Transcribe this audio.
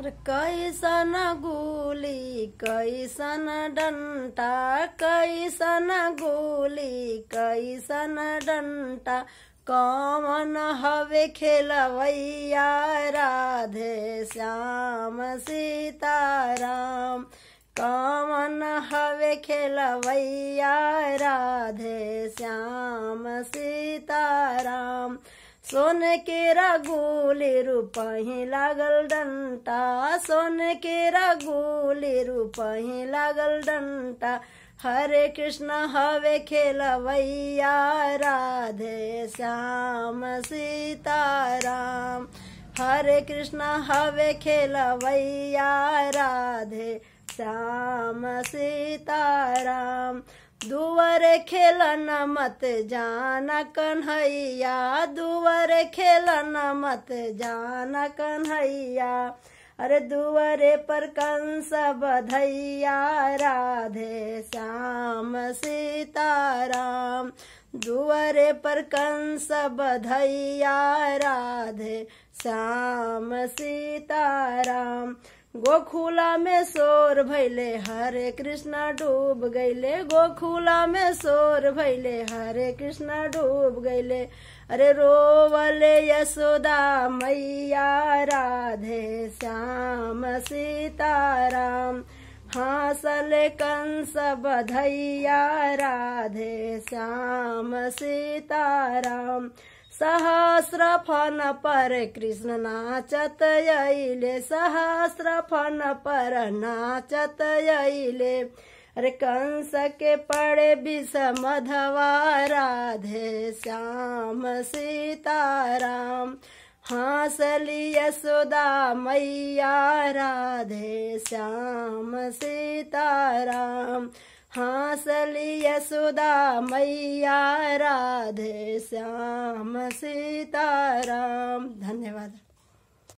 कैसन गोली कैसन डंटा कैसन गोली कैसन डंटा कौन हवे खेलवैया राधे श्याम सीता राम कौन हवे खेलवैया राधे श्याम सीता राम सोन के रगोले रूपाही लागल डंटा सोन के रगोले रूपाही लागल डंटा हरे कृष्ण हवे खेलवैया राधे श्याम सीता राम हरे कृष्ण हवे खेलवैया राधे श्याम सीताराम दुवर खेलन मत जाना कन्हैया दुवर खेलन मत जाना कन्हैया अरे दुवरे पर कंस बधैया राधे श्याम सीताराम दुवरे पर कंस बधैया राधे श्याम सीताराम गोखुला में सोर भैले हरे कृष्णा डूब गैले गोखुला में सोर भैले हरे कृष्णा डूब गैले अरे रोवले यशोदा मैया राधे श्याम सीताराम हासल कंस बधैया राधे श्याम सीताराम सहस्र सहस्रफन पर कृष्ण नाचत सहस्र फन पर नाचत यैले अरे कंस के पड़े विष मधवा राधे श्याम सीताराम हास सुदा मैया राधे श्याम सीताराम हासल यशोदा मैया राधे श्याम सीताराम धन्यवाद